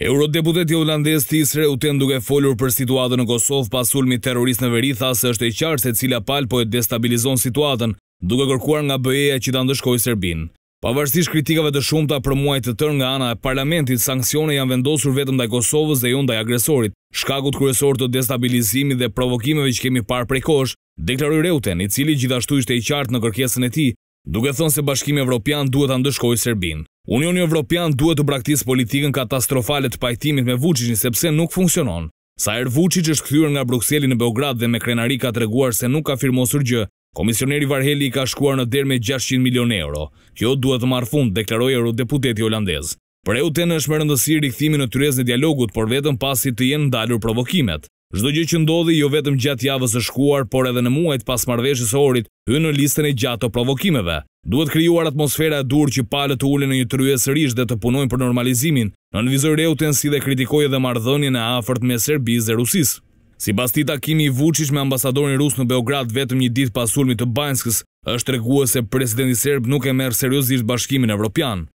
Eurodeputeti Hollandes Tisre u ten duke folur për situatën në Kosovë pasulmi terrorist në veri tha se është e qarë se cila palë po e destabilizon situatën, duke kërkuar nga bëjeja që të ndëshkoj Serbinë. Pavarësish kritikave të shumëta për muajtë të tërë nga ana e parlamentit, sankcione janë vendosur vetëm daj Kosovës dhe jundaj jo agresorit, shkakut kryesor të destabilizimi dhe provokimeve që kemi parë prej kosh, deklaru Reuten, i cili gjithashtu ishte i qartë në kërkesën e ti, duke thonë se bashkimi Evropian duhet të ndëshkoj Serbinë. Unioni Evropian duhet të braktisë politikën katastrofale të pajtimit me Vucicin sepse nuk funksionon. Sa erë Vucic është kthyer nga Brukseli në Beograd dhe me krenari ka treguar se nuk ka firmosur gjë, komisioneri Varheli i ka shkuar në derë me 600 milion euro. Kjo duhet të marrë fund, deklaroi euro deputeti holandez. Për EUTN është më i rikthimi në tyrezën e dialogut, por vetëm pasi të jenë ndalur provokimet. Çdo gjë që ndodhi jo vetëm gjatë javës së shkuar, por edhe në muajt pas marrëveshjes së orit, hyn në listën e gjatë të provokimeve. Duhet krijuar atmosfera e dur që palët të ullin në një tryezërisht dhe të punojnë për normalizimin. Në nënvizoi Reutin dhe kritikojë dhe marrëdhënien e afërt me Serbisë dhe Rusisë. Sipas këtij takimi i Vučić me ambasadorin rus në Beograd vetëm një ditë pas sulmit të Banskës, është treguar se presidenti serb nuk e merr seriozisht Bashkimin Evropian.